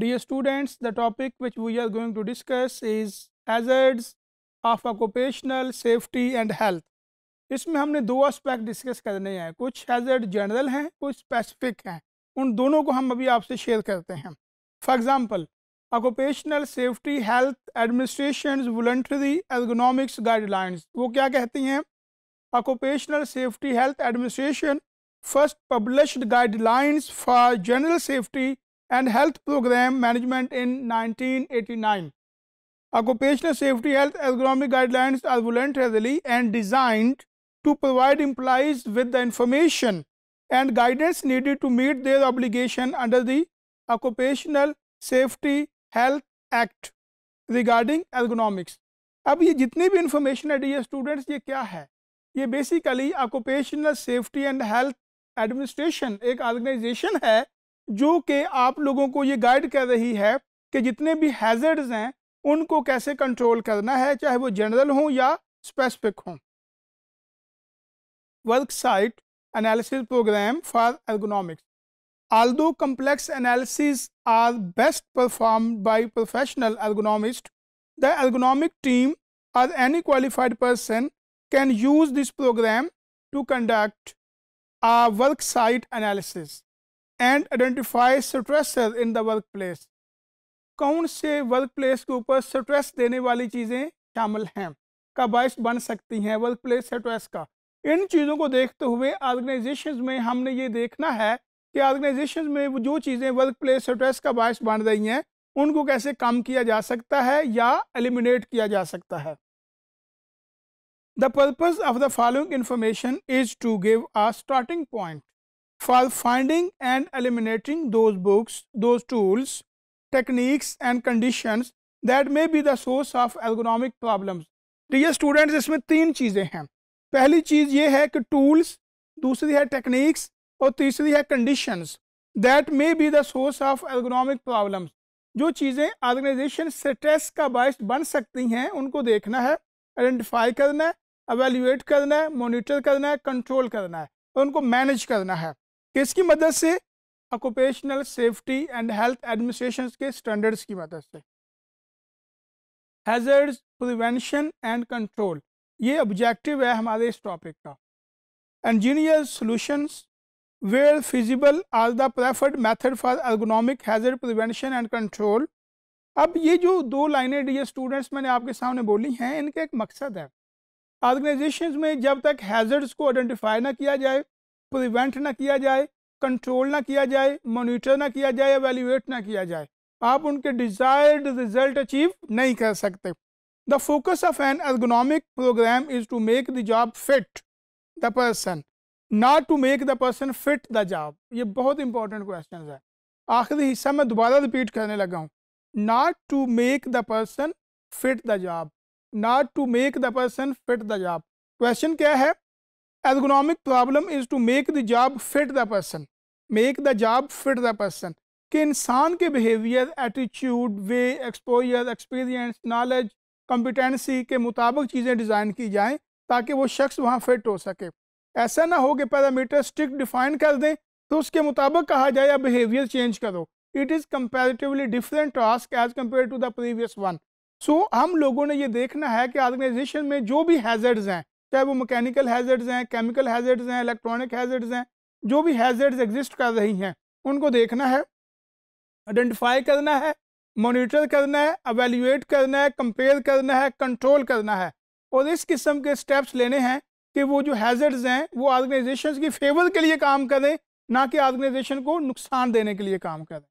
D students the topic which we are going to discuss is hazards of occupational safety and health इसमें हमने दो aspect discuss करने हैं कुछ hazard general हैं कुछ स्पेसिफिक हैं उन दोनों को हम अभी आपसे शेयर करते हैं for example occupational safety health administration voluntary ergonomics guidelines वो क्या कहती हैं occupational safety health administration first publish guidelines for general safety and Health Program Management in 1989. Occupational safety health ergonomic guidelines are voluntarily and designed to provide employees with the information and guidance needed to meet their obligation under the Occupational Safety Health Act regarding ergonomics. अब ये जितनी भी information है D students ये क्या है ये basically occupational safety and health administration एक ऑर्गेनाइजेशन है जो कि आप लोगों को ये गाइड कर रही है कि जितने भी हैजर्ड्स हैं उनको कैसे कंट्रोल करना है चाहे वो जनरल हों या स्पेसिफिक हों worksite analysis programme for ergonomics all too complex analysis are best perform by professional ergonomist the ergonomic team or any qualified person can use this programme to conduct a worksite analysis and identify stressor in the work place कौन से work place के ऊपर stress देने वाली चीज़ें शामिल हैं का बायस बन सकती हैं वर्क प्लेस स्ट्रेस का इन चीज़ों को देखते हुए ऑर्गेनाइजेशन में हमने ये देखना है कि ऑर्गेनाइजेशन में जो चीज़ें वर्क प्लेस स्ट्रेस का बायस बन रही हैं उनको कैसे कम किया जा सकता है या एलिमिनेट किया जा सकता है the purpose of the following information is to give a starting point for finding and eliminating those books, those tools, techniques and conditions that may be the source of ergonomic problems. dear students isme teen cheeze hain pehli cheez ye hai ki tools, dusri hai techniques aur teesri hai conditions that may be the source of ergonomic problems. jo cheeze organization stress ka bias ban sakti hain unko dekhna hai identify karna hai evaluate karna hai monitor karna hai control karna hai aur unko manage karna hai किसकी मदद से occupational safety and health administration के standards की मदद से hazards prevention and control ये objective है हमारे इस टॉपिक का engineer solutions where feasible are the preferred method for ergonomic hazard prevention and control अब ये जो दो लाइनें डी स्टूडेंट्स मैंने आपके सामने बोली हैं इनका एक मकसद है ऑर्गेनाइजेशन में जब तक हैजर्ड्स को आइडेंटिफाई ना किया जाए प्रिवेंट ना किया जाए कंट्रोल ना किया जाए मोनिटर ना किया जाए एवेल्यूएट ना किया जाए आप उनके डिजायर्ड रिजल्ट अचीव नहीं कर सकते the focus of an ergonomic programme is to make the job fit the person not to make the person fit the job ये बहुत इंपॉर्टेंट क्वेश्चन है आखिरी हिस्सा मैं दोबारा रिपीट करने लगा हूँ not to make the person fit the job not to make the person fit the job question क्या है ergonomic problem is to make the job fit the person make the job fit the person कि इंसान के behaviour attitude वे exposure experience knowledge competency के मुताबिक चीज़ें design की जाएँ ताकि वो शख्स वहाँ फिट हो सके ऐसा ना हो कि पैरामीटर स्ट्रिक्ट डिफाइन कर दें तो उसके मुताबिक कहा जाए या बिहेवियर चेंज करो it is comparatively different task as compare to the previous one so हम लोगों ने ये देखना है कि ऑर्गेनाइजेशन में जो भी हैजर्ड्स हैं चाहे वो मैकेनिकल हैजर्ड्स हैं केमिकल हैजर्ड्स हैं इलेक्ट्रॉनिक हैजर्ड्स हैं जो भी हैजर्ड्स एग्जिस्ट कर रही हैं उनको देखना है आइडेंटिफाई करना है मॉनिटर करना है अवेल्यूएट करना है कंपेयर करना है कंट्रोल करना है और इस किस्म के स्टेप्स लेने हैं कि वो जो हैजर्ड्स हैं वो ऑर्गेनाइजेशन की फेवर के लिए काम करें ना कि ऑर्गेनाइजेशन को नुकसान देने के लिए काम करें